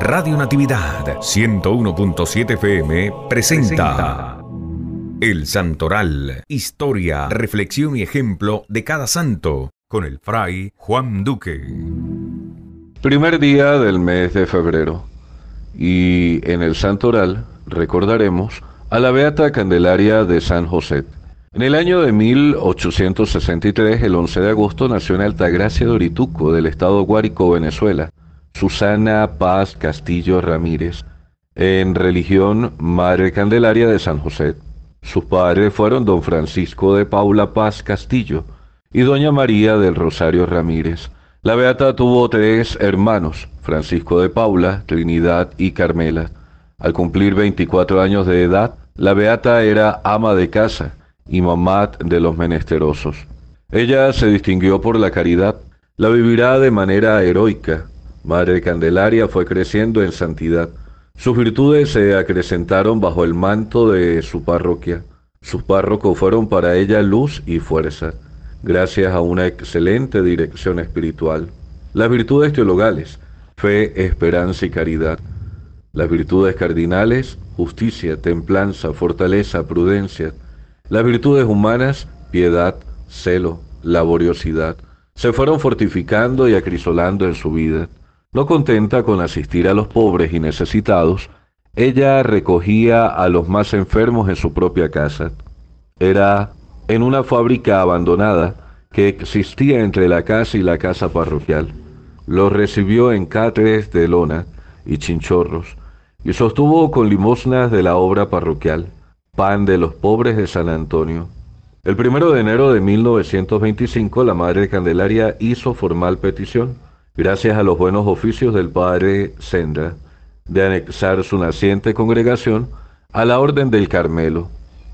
Radio Natividad 101.7 FM presenta El Santoral, historia, reflexión y ejemplo de cada santo, con el fray Juan Duque. Primer día del mes de febrero y en el Santoral recordaremos a la Beata Candelaria de San José. En el año de 1863, el 11 de agosto, nació en Altagracia de Orituco, del estado Guárico, Venezuela. Susana Paz Castillo Ramírez, en religión Madre Candelaria de San José. Sus padres fueron don Francisco de Paula Paz Castillo y doña María del Rosario Ramírez. La beata tuvo tres hermanos, Francisco de Paula, Trinidad y Carmela. Al cumplir 24 años de edad, la beata era ama de casa y mamá de los menesterosos. Ella se distinguió por la caridad. La vivirá de manera heroica, Madre Candelaria fue creciendo en santidad. Sus virtudes se acrecentaron bajo el manto de su parroquia. Sus párrocos fueron para ella luz y fuerza, gracias a una excelente dirección espiritual. Las virtudes teologales, fe, esperanza y caridad. Las virtudes cardinales, justicia, templanza, fortaleza, prudencia. Las virtudes humanas, piedad, celo, laboriosidad, se fueron fortificando y acrisolando en su vida. No contenta con asistir a los pobres y necesitados, ella recogía a los más enfermos en su propia casa. Era en una fábrica abandonada que existía entre la casa y la casa parroquial. Los recibió en catres de lona y chinchorros y sostuvo con limosnas de la obra parroquial, pan de los pobres de San Antonio. El primero de enero de 1925 la Madre Candelaria hizo formal petición gracias a los buenos oficios del padre Sendra, de anexar su naciente congregación a la Orden del Carmelo,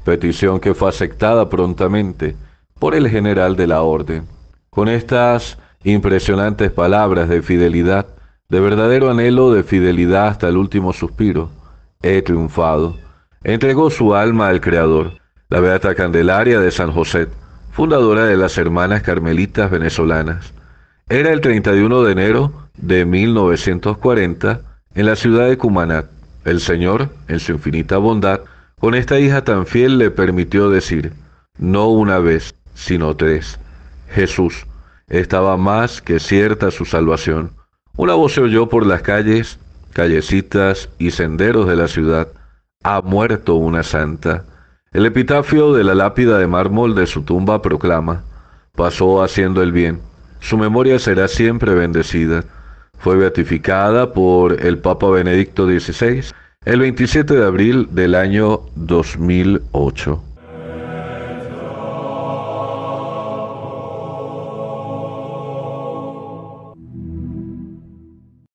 petición que fue aceptada prontamente por el general de la Orden. Con estas impresionantes palabras de fidelidad, de verdadero anhelo de fidelidad hasta el último suspiro, he triunfado, entregó su alma al Creador, la Beata Candelaria de San José, fundadora de las Hermanas Carmelitas Venezolanas era el 31 de enero de 1940 en la ciudad de Cumaná. El Señor, en su infinita bondad, con esta hija tan fiel le permitió decir, no una vez, sino tres. Jesús, estaba más que cierta su salvación. Una voz se oyó por las calles, callecitas y senderos de la ciudad. Ha muerto una santa. El epitafio de la lápida de mármol de su tumba proclama, pasó haciendo el bien su memoria será siempre bendecida. Fue beatificada por el Papa Benedicto XVI el 27 de abril del año 2008.